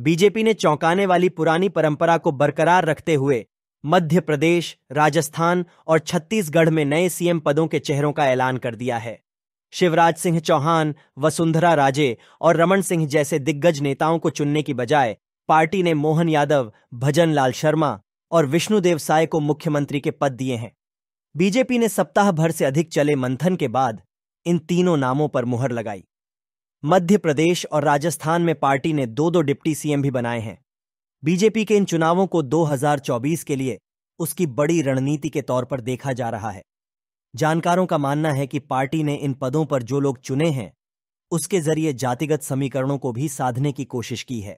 BJP ने चौंकाने वाली पुरानी परंपरा को बरकरार रखते हुए मध्य प्रदेश राजस्थान और छत्तीसगढ़ में नए सीएम पदों के चेहरों का ऐलान कर दिया है शिवराज सिंह चौहान वसुंधरा राजे और रमन सिंह जैसे दिग्गज नेताओं को चुनने की बजाय पार्टी ने मोहन यादव भजन लाल शर्मा और विष्णुदेव साय को मुख्यमंत्री के पद दिए हैं बीजेपी ने सप्ताह भर से अधिक चले मंथन के बाद इन तीनों नामों पर मुहर लगाई मध्य प्रदेश और राजस्थान में पार्टी ने दो दो डिप्टी सीएम भी बनाए हैं बीजेपी के इन चुनावों को 2024 के लिए उसकी बड़ी रणनीति के तौर पर देखा जा रहा है जानकारों का मानना है कि पार्टी ने इन पदों पर जो लोग चुने हैं उसके जरिए जातिगत समीकरणों को भी साधने की कोशिश की है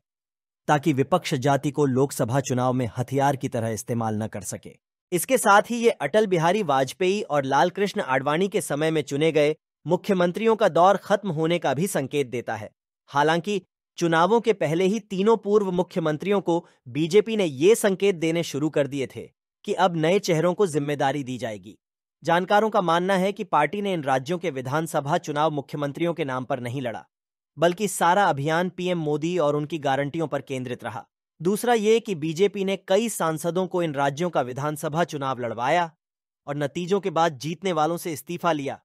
ताकि विपक्ष जाति को लोकसभा चुनाव में हथियार की तरह इस्तेमाल न कर सके इसके साथ ही ये अटल बिहारी वाजपेयी और लालकृष्ण आडवाणी के समय में चुने गए मुख्यमंत्रियों का दौर खत्म होने का भी संकेत देता है हालांकि चुनावों के पहले ही तीनों पूर्व मुख्यमंत्रियों को बीजेपी ने ये संकेत देने शुरू कर दिए थे कि अब नए चेहरों को जिम्मेदारी दी जाएगी जानकारों का मानना है कि पार्टी ने इन राज्यों के विधानसभा चुनाव मुख्यमंत्रियों के नाम पर नहीं लड़ा बल्कि सारा अभियान पीएम मोदी और उनकी गारंटियों पर केंद्रित रहा दूसरा ये कि बीजेपी ने कई सांसदों को इन राज्यों का विधानसभा चुनाव लड़वाया और नतीजों के बाद जीतने वालों से इस्तीफा लिया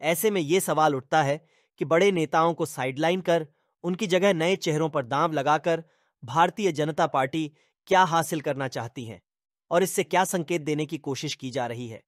ऐसे में ये सवाल उठता है कि बड़े नेताओं को साइडलाइन कर उनकी जगह नए चेहरों पर दांव लगाकर भारतीय जनता पार्टी क्या हासिल करना चाहती है और इससे क्या संकेत देने की कोशिश की जा रही है